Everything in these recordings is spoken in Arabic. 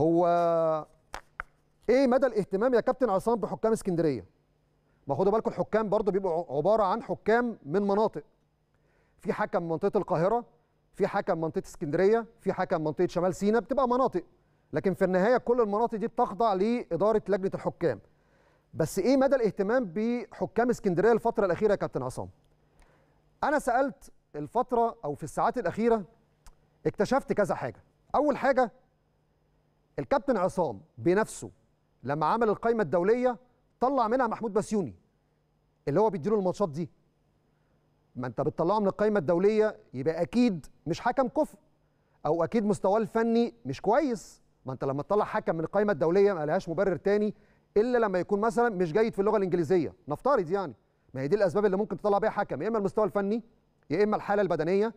هو ايه مدى الاهتمام يا كابتن عصام بحكام اسكندريه ما خدوا بالكم الحكام برضه بيبقوا عباره عن حكام من مناطق في حكم منطقه القاهره في حكم منطقه اسكندريه في حكم منطقه شمال سيناء بتبقى مناطق لكن في النهايه كل المناطق دي بتخضع لاداره لجنه الحكام بس ايه مدى الاهتمام بحكام اسكندريه الفتره الاخيره يا كابتن عصام انا سالت الفتره او في الساعات الاخيره اكتشفت كذا حاجه اول حاجه الكابتن عصام بنفسه لما عمل القائمه الدوليه طلع منها محمود بسيوني اللي هو بيديله الماتشات دي ما انت بتطلعه من القائمه الدوليه يبقى اكيد مش حكم كفء او اكيد مستواه الفني مش كويس ما انت لما تطلع حكم من القائمه الدوليه ما لهاش مبرر تاني الا لما يكون مثلا مش جيد في اللغه الانجليزيه نفترض يعني ما هي دي الاسباب اللي ممكن تطلع بيها حكم يا اما المستوى الفني يا اما الحاله البدنيه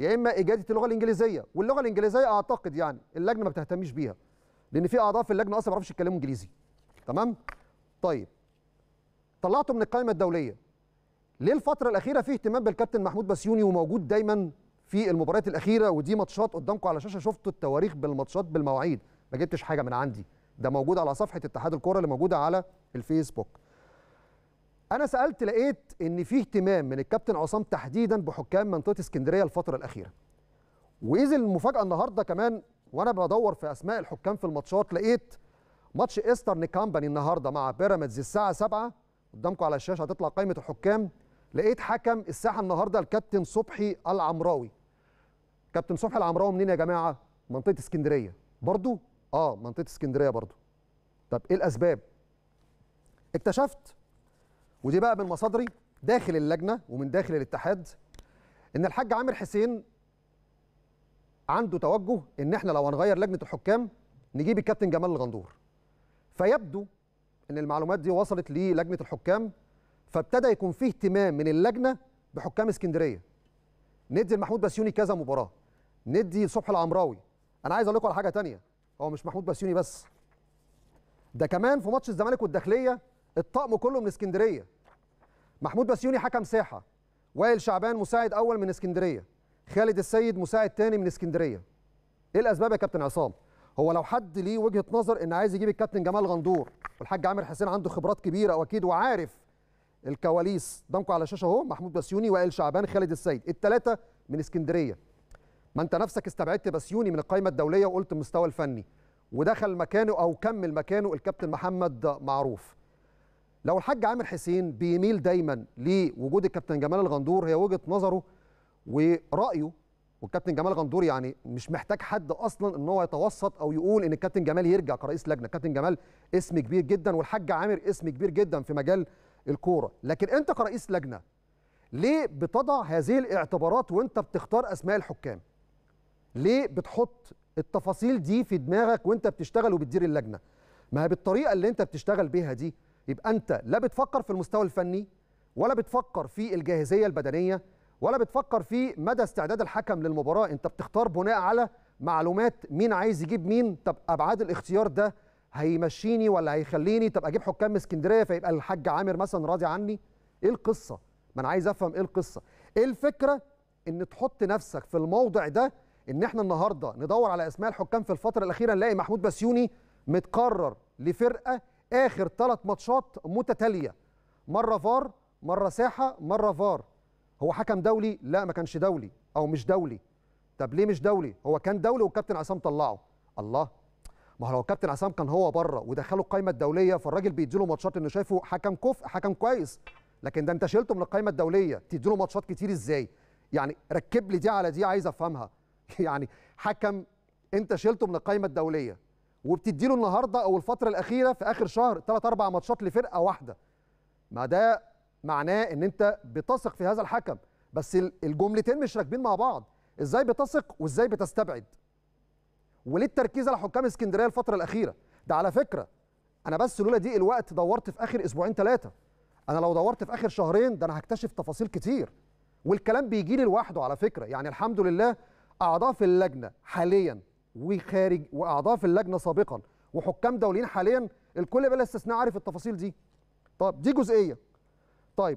يا اما اجاده اللغه الانجليزيه واللغه الانجليزيه اعتقد يعني اللجنه ما بتهتمش بيها لان في اعضاء في اللجنه اصلا ما بيعرفوش يتكلموا انجليزي تمام طيب طلعته من القائمه الدوليه ليه الفتره الاخيره في اهتمام بالكابتن محمود بسيوني وموجود دايما في المباريات الاخيره ودي ماتشات قدامكم على شاشه شفتوا التواريخ بالماتشات بالمواعيد ما جبتش حاجه من عندي ده موجود على صفحه اتحاد الكوره اللي موجوده على الفيسبوك انا سالت لقيت ان في اهتمام من الكابتن عصام تحديدا بحكام منطقه اسكندريه الفتره الاخيره واذا المفاجاه النهارده كمان وانا بدور في اسماء الحكام في الماتشات لقيت ماتش ايسترن كامباني النهارده مع بيراميدز الساعه 7 قدامكم على الشاشه هتطلع قائمه الحكام لقيت حكم الساحه النهارده الكابتن صبحي العمراوي كابتن صبحي العمراوي منين يا جماعه منطقه اسكندريه برضو اه منطقه اسكندريه برضو طب ايه الاسباب اكتشفت ودي بقى من مصادري داخل اللجنه ومن داخل الاتحاد ان الحاج عامر حسين عنده توجه ان احنا لو هنغير لجنه الحكام نجيب الكابتن جمال الغندور فيبدو ان المعلومات دي وصلت للجنه الحكام فابتدى يكون فيه اهتمام من اللجنه بحكام اسكندريه ندي لمحمود بسيوني كذا مباراه ندي صبح العمراوي انا عايز اقول لكم على حاجه تانية هو مش محمود بسيوني بس ده كمان في ماتش الزمالك والداخليه الطقم كله من اسكندريه محمود بسيوني حكم ساحه وائل شعبان مساعد اول من اسكندريه خالد السيد مساعد تاني من اسكندريه ايه الاسباب يا كابتن عصام هو لو حد ليه وجهه نظر ان عايز يجيب الكابتن جمال غندور والحاج عامر حسين عنده خبرات كبيره واكيد وعارف الكواليس قدامكم على الشاشه اهو محمود بسيوني وائل شعبان خالد السيد الثلاثه من اسكندريه ما انت نفسك استبعدت بسيوني من القائمه الدوليه وقلت المستوى الفني ودخل مكانه او كمل مكانه الكابتن محمد معروف لو الحاج عامر حسين بيميل دايما لوجود الكابتن جمال الغندور هي وجهه نظره ورايه والكابتن جمال غندور يعني مش محتاج حد اصلا ان هو يتوسط او يقول ان الكابتن جمال يرجع كرئيس لجنه الكابتن جمال اسم كبير جدا والحاج عامر اسم كبير جدا في مجال الكوره لكن انت كرئيس لجنه ليه بتضع هذه الاعتبارات وانت بتختار اسماء الحكام ليه بتحط التفاصيل دي في دماغك وانت بتشتغل وبتدير اللجنه ما بالطريقه اللي انت بتشتغل بيها دي يبقى انت لا بتفكر في المستوى الفني ولا بتفكر في الجاهزيه البدنيه ولا بتفكر في مدى استعداد الحكم للمباراه انت بتختار بناء على معلومات مين عايز يجيب مين طب ابعاد الاختيار ده هيمشيني ولا هيخليني طب اجيب حكام اسكندريه فيبقى الحاج عامر مثلا راضي عني ايه القصه ما انا عايز افهم ايه القصه ايه الفكره ان تحط نفسك في الموضع ده ان احنا النهارده ندور على اسماء الحكام في الفتره الاخيره نلاقي محمود بسيوني متقرر لفرقه اخر ثلاث ماتشات متتاليه مره فار مره ساحه مره فار هو حكم دولي لا ما كانش دولي او مش دولي طب ليه مش دولي هو كان دولي والكابتن عصام طلعه الله ما هو لو الكابتن عصام كان هو بره ودخله القائمه الدوليه فالراجل بيديله ماتشات انه شايفه حكم كفء حكم كويس لكن ده انت شلته من القائمه الدوليه تديله ماتشات كتير ازاي يعني ركب لي دي على دي عايز افهمها يعني حكم انت شلته من القائمه الدوليه وبتديله النهارده او الفتره الاخيره في اخر شهر ثلاث اربع ماتشات لفرقه واحده ما ده معناه ان انت بتثق في هذا الحكم بس الجملتين مش راكبين مع بعض ازاي بتثق وازاي بتستبعد وليه التركيز على حكام اسكندريه الفتره الاخيره ده على فكره انا بس لولا ضيق الوقت دورت في اخر اسبوعين ثلاثه انا لو دورت في اخر شهرين ده انا هكتشف تفاصيل كتير والكلام بيجي لي لوحده على فكره يعني الحمد لله اعضاء في اللجنه حاليا وخارج واعضاء في اللجنه سابقا وحكام دوليين حاليا الكل بلا استثناء عارف التفاصيل دي طب دي جزئيه طيب